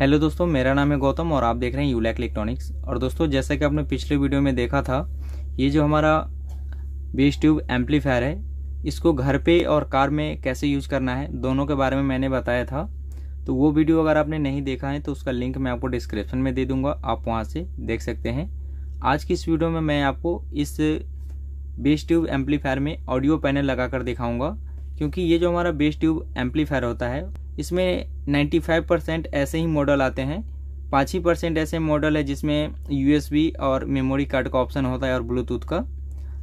Hello दोस्तों मेरा नाम है गौतम और आप देख रहे हैं यूलैक इलेक्ट्रॉनिक्स और दोस्तों जैसा कि आपने पिछले वीडियो में देखा था ये जो हमारा बेस ट्यूब एम्पलीफायर है इसको घर पे और कार में कैसे यूज करना है दोनों के बारे में मैंने बताया था तो वो वीडियो अगर आपने नहीं देखा है तो उसका लिंक मैं आपको डिस्क्रिप्शन में दे दूंगा आप वहाँ से देख सकते हैं आज की इस वीडियो में मैं आपको इस बेस ट्यूब एम्पलीफायर में ऑडियो पैनल लगा कर दिखाऊँगा क्योंकि ये जो हमारा बेस ट्यूब एम्पलीफायर होता है इसमें 95 परसेंट ऐसे ही मॉडल आते हैं पाँच ही परसेंट ऐसे मॉडल है जिसमें यूएसबी और मेमोरी कार्ड का ऑप्शन होता है और ब्लूटूथ का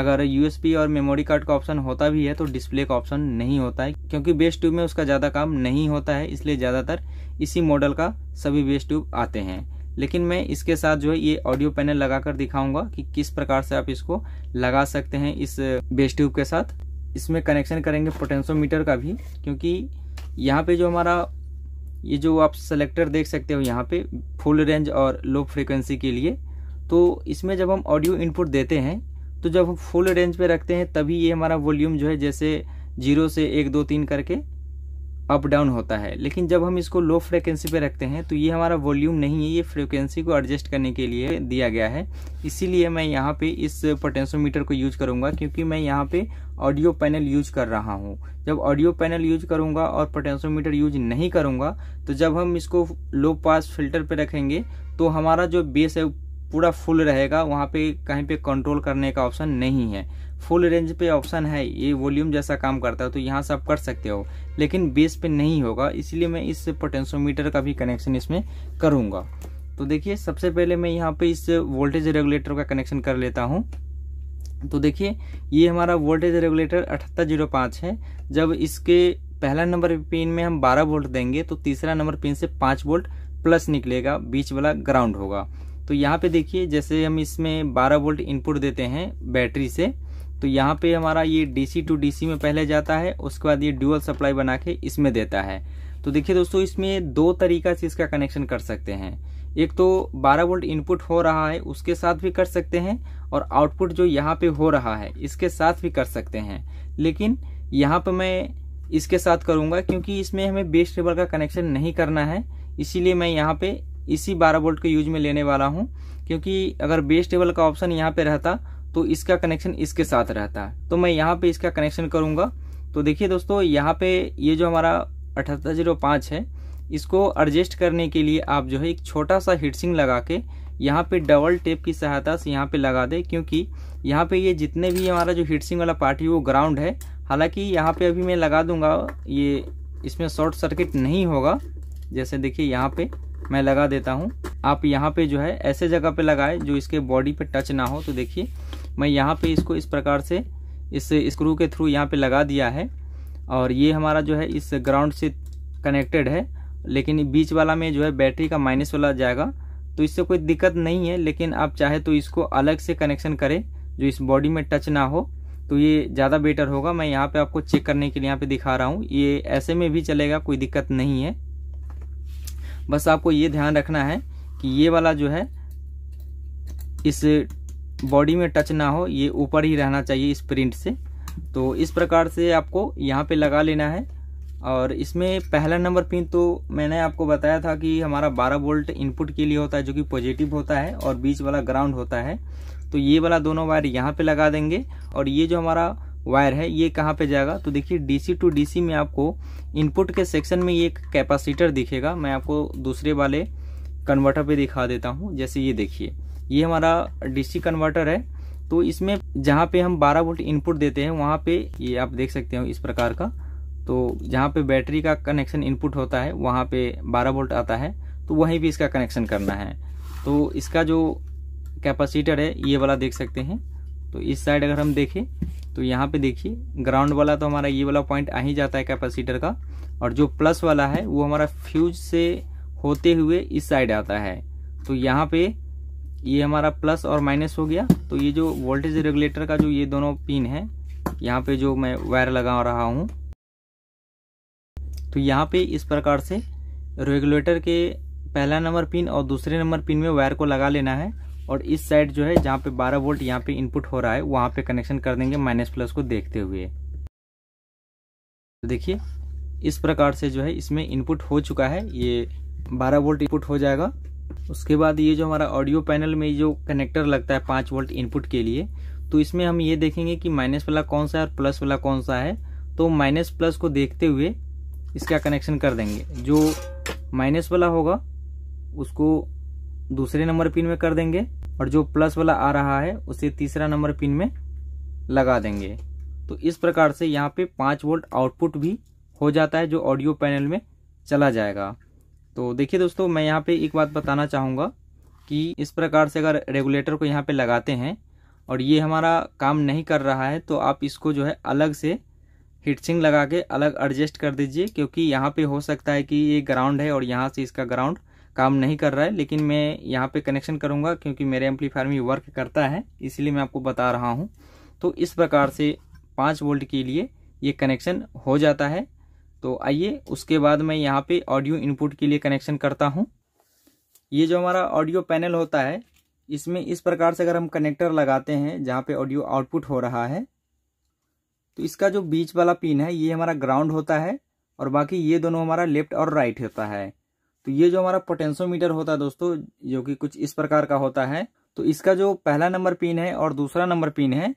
अगर यूएसबी और मेमोरी कार्ड का ऑप्शन होता भी है तो डिस्प्ले का ऑप्शन नहीं होता है क्योंकि बेस ट्यूब में उसका ज़्यादा काम नहीं होता है इसलिए ज़्यादातर इसी मॉडल का सभी बेस ट्यूब आते हैं लेकिन मैं इसके साथ जो है ये ऑडियो पैनल लगाकर दिखाऊंगा कि किस प्रकार से आप इसको लगा सकते हैं इस बेस ट्यूब के साथ इसमें कनेक्शन करेंगे पोटेंशियोमीटर का भी क्योंकि यहाँ पे जो हमारा ये जो आप सेलेक्टर देख सकते हो यहाँ पे फुल रेंज और लो फ्रिक्वेंसी के लिए तो इसमें जब हम ऑडियो इनपुट देते हैं तो जब हम फुल रेंज पे रखते हैं तभी ये हमारा वॉल्यूम जो है जैसे जीरो से एक दो तीन करके अप डाउन होता है लेकिन जब हम इसको लो फ्रिक्वेंसी पे रखते हैं तो ये हमारा वॉल्यूम नहीं है ये फ्रिक्वेंसी को एडजस्ट करने के लिए दिया गया है इसीलिए मैं यहाँ पे इस पोटेंशियोमीटर को यूज करूँगा क्योंकि मैं यहाँ पे ऑडियो पैनल यूज कर रहा हूँ जब ऑडियो पैनल यूज करूँगा और पोटेंशियोमीटर यूज नहीं करूँगा तो जब हम इसको लो पास फिल्टर पर रखेंगे तो हमारा जो बेस है पूरा फुल रहेगा वहाँ पे कहीं पे कंट्रोल करने का ऑप्शन नहीं है फुल रेंज पे ऑप्शन है ये वॉल्यूम जैसा काम करता है तो यहाँ से आप कर सकते हो लेकिन बेस पे नहीं होगा इसलिए मैं इस पोटेंशियोमीटर का भी कनेक्शन इसमें करूँगा तो देखिए सबसे पहले मैं यहाँ पे इस वोल्टेज रेगुलेटर का कनेक्शन कर लेता हूँ तो देखिए ये हमारा वोल्टेज रेगुलेटर अठहत्तर जीरो पाँच है जब इसके पहला नंबर पिन में हम 12 वोल्ट देंगे तो तीसरा नंबर पिन से 5 वोल्ट प्लस निकलेगा बीच वाला ग्राउंड होगा तो यहाँ पे देखिए जैसे हम इसमें 12 वोल्ट इनपुट देते हैं बैटरी से तो यहाँ पे हमारा ये डीसी टू डीसी में पहले जाता है उसके बाद ये ड्यूअल सप्लाई बना के इसमें देता है तो देखिए दोस्तों इसमें दो तरीका से इसका कनेक्शन कर सकते हैं एक तो 12 वोल्ट इनपुट हो रहा है उसके साथ भी कर सकते हैं और आउटपुट जो यहाँ पे हो रहा है इसके साथ भी कर सकते हैं लेकिन यहाँ पर मैं इसके साथ करूँगा क्योंकि इसमें हमें बेस टेबल का कनेक्शन नहीं करना है इसीलिए मैं यहाँ पर इसी बारह वोल्ट के यूज में लेने वाला हूँ क्योंकि अगर बेस टेबल का ऑप्शन यहाँ पे रहता तो इसका कनेक्शन इसके साथ रहता है तो मैं यहाँ पे इसका कनेक्शन करूँगा तो देखिए दोस्तों यहाँ पे ये जो हमारा अठहत्तर जीरो पाँच है इसको एडजस्ट करने के लिए आप जो है एक छोटा सा हीटसिंग लगा के यहाँ पे डबल टेप की सहायता से यहाँ पे लगा दें क्योंकि यहाँ पे ये जितने भी हमारा जो हीटसिंग वाला पार्ट है वो ग्राउंड है हालांकि यहाँ पे अभी मैं लगा दूंगा ये इसमें शॉर्ट सर्किट नहीं होगा जैसे देखिए यहाँ पे मैं लगा देता हूँ आप यहाँ पे जो है ऐसे जगह पे लगाए जो इसके बॉडी पे टच ना हो तो देखिए मैं यहाँ पे इसको इस प्रकार से इस स्क्रू के थ्रू यहाँ पे लगा दिया है और ये हमारा जो है इस ग्राउंड से कनेक्टेड है लेकिन बीच वाला में जो है बैटरी का माइनस वाला जाएगा तो इससे कोई दिक्कत नहीं है लेकिन आप चाहे तो इसको अलग से कनेक्शन करें जो इस बॉडी में टच ना हो तो ये ज़्यादा बेटर होगा मैं यहाँ पे आपको चेक करने के लिए यहाँ पे दिखा रहा हूँ ये ऐसे में भी चलेगा कोई दिक्कत नहीं है बस आपको ये ध्यान रखना है कि ये वाला जो है इस बॉडी में टच ना हो ये ऊपर ही रहना चाहिए इस प्रिंट से तो इस प्रकार से आपको यहाँ पे लगा लेना है और इसमें पहला नंबर पिन तो मैंने आपको बताया था कि हमारा 12 वोल्ट इनपुट के लिए होता है जो कि पॉजिटिव होता है और बीच वाला ग्राउंड होता है तो ये वाला दोनों वायर यहाँ पे लगा देंगे और ये जो हमारा वायर है ये कहाँ पे जाएगा तो देखिए डीसी टू डीसी में आपको इनपुट के सेक्शन में ये एक कैपेसिटर दिखेगा मैं आपको दूसरे वाले कन्वर्टर पे दिखा देता हूँ जैसे ये देखिए ये हमारा डीसी कन्वर्टर है तो इसमें जहाँ पे हम 12 वोल्ट इनपुट देते हैं वहाँ पे ये आप देख सकते हो इस प्रकार का तो जहाँ पे बैटरी का कनेक्शन इनपुट होता है वहाँ पे 12 वोल्ट आता है तो वहीं भी इसका कनेक्शन करना है तो इसका जो कैपेसिटर है ये वाला देख सकते हैं तो इस साइड अगर हम देखें तो यहाँ पे देखिए ग्राउंड वाला तो हमारा ये वाला पॉइंट आ ही जाता है कैपेसिटर का और जो प्लस वाला है वो हमारा फ्यूज से होते हुए इस साइड आता है तो यहाँ पे ये हमारा प्लस और माइनस हो गया तो ये जो वोल्टेज रेगुलेटर का जो ये दोनों पिन है यहाँ पे जो मैं वायर लगा रहा हूँ तो यहाँ पे इस प्रकार से रेगुलेटर के पहला नंबर पिन और दूसरे नंबर पिन में वायर को लगा लेना है और इस साइड जो है जहाँ पे 12 वोल्ट यहाँ पे इनपुट हो रहा है वहाँ पे कनेक्शन कर देंगे माइनस प्लस को देखते हुए तो देखिए इस प्रकार से जो है इसमें इनपुट हो चुका है ये 12 वोल्ट इनपुट हो जाएगा उसके बाद ये जो हमारा ऑडियो पैनल में जो कनेक्टर लगता है पाँच वोल्ट इनपुट के लिए तो इसमें हम ये देखेंगे कि माइनस वाला कौन सा है और प्लस वाला कौन सा है तो माइनस प्लस को देखते हुए इसका कनेक्शन कर देंगे जो माइनस वाला होगा उसको दूसरे नंबर पिन में कर देंगे और जो प्लस वाला आ रहा है उसे तीसरा नंबर पिन में लगा देंगे तो इस प्रकार से यहाँ पे पाँच वोल्ट आउटपुट भी हो जाता है जो ऑडियो पैनल में चला जाएगा तो देखिए दोस्तों मैं यहाँ पे एक बात बताना चाहूँगा कि इस प्रकार से अगर रेगुलेटर को यहाँ पे लगाते हैं और ये हमारा काम नहीं कर रहा है तो आप इसको जो है अलग से हीटसिंग लगा के अलग एडजस्ट कर दीजिए क्योंकि यहाँ पे हो सकता है कि ये ग्राउंड है और यहाँ से इसका ग्राउंड काम नहीं कर रहा है लेकिन मैं यहाँ पे कनेक्शन करूँगा क्योंकि मेरे एम्पलीफायर में वर्क करता है इसलिए मैं आपको बता रहा हूँ तो इस प्रकार से पाँच वोल्ट के लिए ये कनेक्शन हो जाता है तो आइए उसके बाद मैं यहाँ पे ऑडियो इनपुट के लिए कनेक्शन करता हूँ ये जो हमारा ऑडियो पैनल होता है इसमें इस प्रकार से अगर हम कनेक्टर लगाते हैं जहाँ पे ऑडियो आउटपुट हो रहा है तो इसका जो बीच वाला पिन है ये हमारा ग्राउंड होता है और बाकी ये दोनों हमारा लेफ्ट और राइट होता है तो ये जो हमारा पोटेंशियोमीटर होता है दोस्तों जो कि कुछ इस प्रकार का होता है तो इसका जो पहला नंबर पिन है और दूसरा नंबर पिन है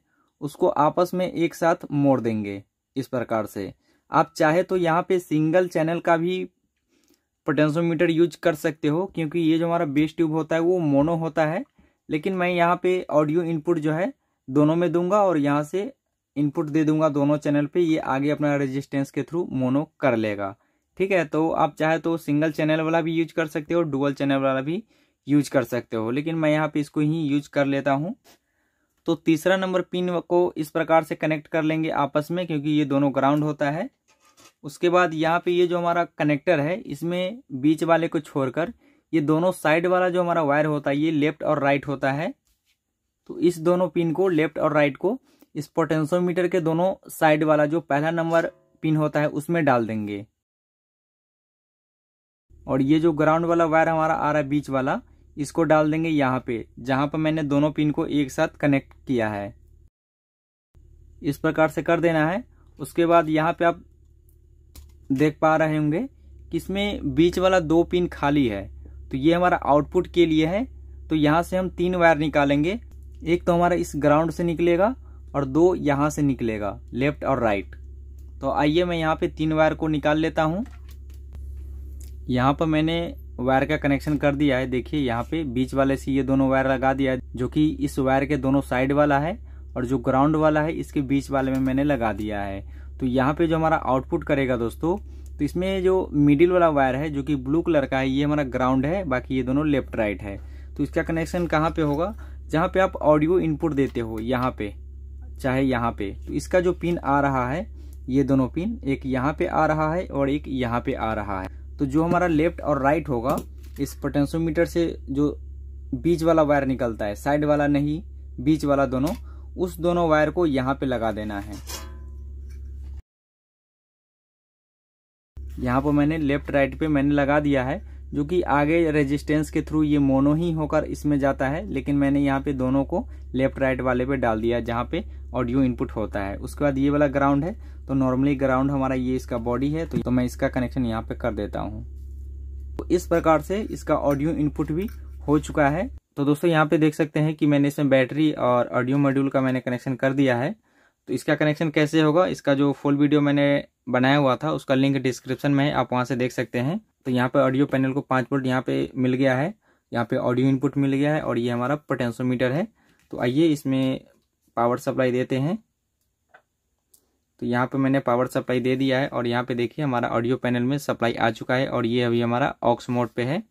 उसको आपस में एक साथ मोड़ देंगे इस प्रकार से आप चाहे तो यहाँ पे सिंगल चैनल का भी पोटेंशियोमीटर यूज कर सकते हो क्योंकि ये जो हमारा बेस ट्यूब होता है वो मोनो होता है लेकिन मैं यहाँ पे ऑडियो इनपुट जो है दोनों में दूंगा और यहाँ से इनपुट दे दूंगा दोनों चैनल पे ये आगे अपना रेजिस्टेंस के थ्रू मोनो कर लेगा ठीक है तो आप चाहे तो सिंगल चैनल वाला भी यूज कर सकते हो डुअल चैनल वाला भी यूज कर सकते हो लेकिन मैं यहाँ पे इसको ही यूज कर लेता हूँ तो तीसरा नंबर पिन को इस प्रकार से कनेक्ट कर लेंगे आपस में क्योंकि ये दोनों ग्राउंड होता है उसके बाद यहाँ पे ये जो हमारा कनेक्टर है इसमें बीच वाले को छोड़कर ये दोनों साइड वाला जो हमारा वायर होता है ये लेफ्ट और राइट होता है तो इस दोनों पिन को लेफ्ट और राइट को इस पोटेंशियोमीटर के दोनों साइड वाला जो पहला नंबर पिन होता है उसमें डाल देंगे और ये जो ग्राउंड वाला वायर हमारा आ रहा है बीच वाला इसको डाल देंगे यहाँ पे जहाँ पर मैंने दोनों पिन को एक साथ कनेक्ट किया है इस प्रकार से कर देना है उसके बाद यहाँ पे आप देख पा रहे होंगे कि इसमें बीच वाला दो पिन खाली है तो ये हमारा आउटपुट के लिए है तो यहाँ से हम तीन वायर निकालेंगे एक तो हमारा इस ग्राउंड से निकलेगा और दो यहाँ से निकलेगा लेफ्ट और राइट तो आइए मैं यहाँ पे तीन वायर को निकाल लेता हूँ यहाँ पर मैंने वायर का कनेक्शन कर दिया है देखिए यहाँ पे बीच वाले से ये दोनों वायर लगा दिया है जो कि इस वायर के दोनों साइड वाला है और जो ग्राउंड वाला है इसके बीच वाले में मैंने लगा दिया है तो यहाँ पे जो हमारा आउटपुट करेगा दोस्तों तो इसमें जो मिडिल वाला वायर है जो कि ब्लू कलर का है ये हमारा ग्राउंड है बाकी ये दोनों लेफ्ट राइट है तो इसका कनेक्शन कहाँ पे होगा जहाँ पे आप ऑडियो इनपुट देते हो यहाँ पे चाहे यहाँ पे तो इसका जो पिन आ रहा है ये दोनों पिन एक यहाँ पे आ रहा है और एक यहाँ पे आ रहा है तो जो हमारा लेफ्ट और राइट होगा इस पोटेंसोमीटर से जो बीच वाला वायर निकलता है साइड वाला नहीं बीच वाला दोनों उस दोनों वायर को यहाँ पे लगा देना है यहाँ पर मैंने लेफ्ट राइट पे मैंने लगा दिया है जो कि आगे रेजिस्टेंस के थ्रू ये मोनो ही होकर इसमें जाता है लेकिन मैंने यहाँ पे दोनों को लेफ्ट राइट वाले पे डाल दिया जहाँ पे ऑडियो इनपुट होता है उसके बाद ये वाला ग्राउंड है तो नॉर्मली ग्राउंड हमारा ये इसका बॉडी है तो, तो मैं इसका कनेक्शन यहाँ पे कर देता हूँ तो इस प्रकार से इसका ऑडियो इनपुट भी हो चुका है तो दोस्तों यहाँ पे देख सकते हैं कि मैंने इसमें बैटरी और ऑडियो मॉड्यूल का मैंने कनेक्शन कर दिया है तो इसका कनेक्शन कैसे होगा इसका जो फुल वीडियो मैंने बनाया हुआ था उसका लिंक डिस्क्रिप्शन में है आप वहाँ से देख सकते हैं तो यहाँ पर ऑडियो पैनल को पाँच वोल्ट यहाँ पे मिल गया है यहाँ पे ऑडियो इनपुट मिल गया है और ये हमारा पोटेंशियोमीटर है तो आइए इसमें पावर सप्लाई देते हैं तो यहाँ पे मैंने पावर सप्लाई दे दिया है और यहाँ पे देखिए हमारा ऑडियो पैनल में सप्लाई आ चुका है और ये अभी हमारा ऑक्स मोड पे है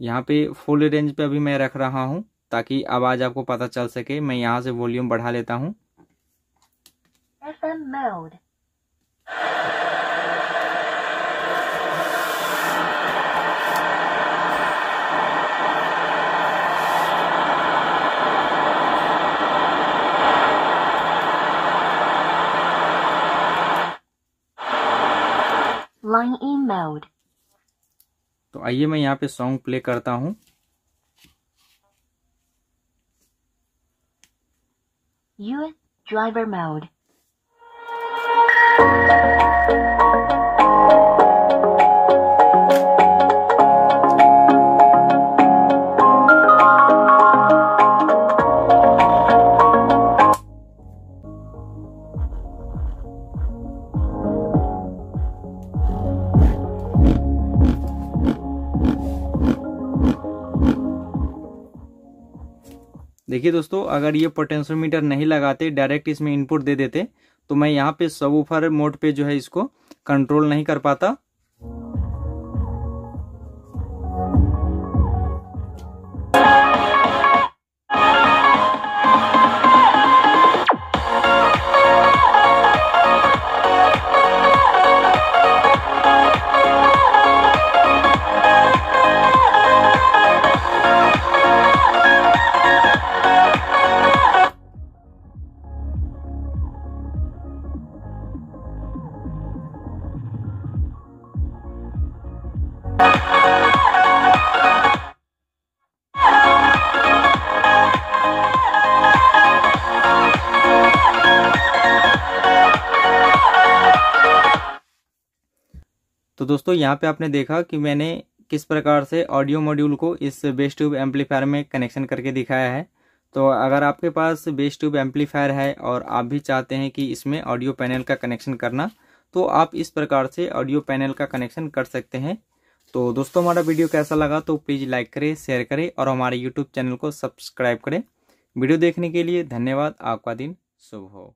यहाँ पे फुल रेंज पे अभी मैं रख रहा हूँ ताकि आवाज़ आपको पता चल सके मैं यहाँ से वॉल्यूम बढ़ा लेता हूँ FM mode. Line in e mode. तो आइए मैं यहाँ पे सॉन्ग प्ले करता हूँ यूएस ड्राइवर मोड देखिए दोस्तों अगर ये पोटेंशियोमीटर नहीं लगाते डायरेक्ट इसमें इनपुट दे देते तो मैं यहाँ पे सबूफर मोड पे जो है इसको कंट्रोल नहीं कर पाता तो दोस्तों यहाँ पे आपने देखा कि मैंने किस प्रकार से ऑडियो मॉड्यूल को इस बेस ट्यूब एम्पलीफायर में कनेक्शन करके दिखाया है तो अगर आपके पास बेस ट्यूब एम्पलीफायर है और आप भी चाहते हैं कि इसमें ऑडियो पैनल का कनेक्शन करना तो आप इस प्रकार से ऑडियो पैनल का कनेक्शन कर सकते हैं तो दोस्तों हमारा वीडियो कैसा लगा तो प्लीज़ लाइक करें शेयर करें और हमारे यूट्यूब चैनल को सब्सक्राइब करें वीडियो देखने के लिए धन्यवाद आपका दिन शुभ हो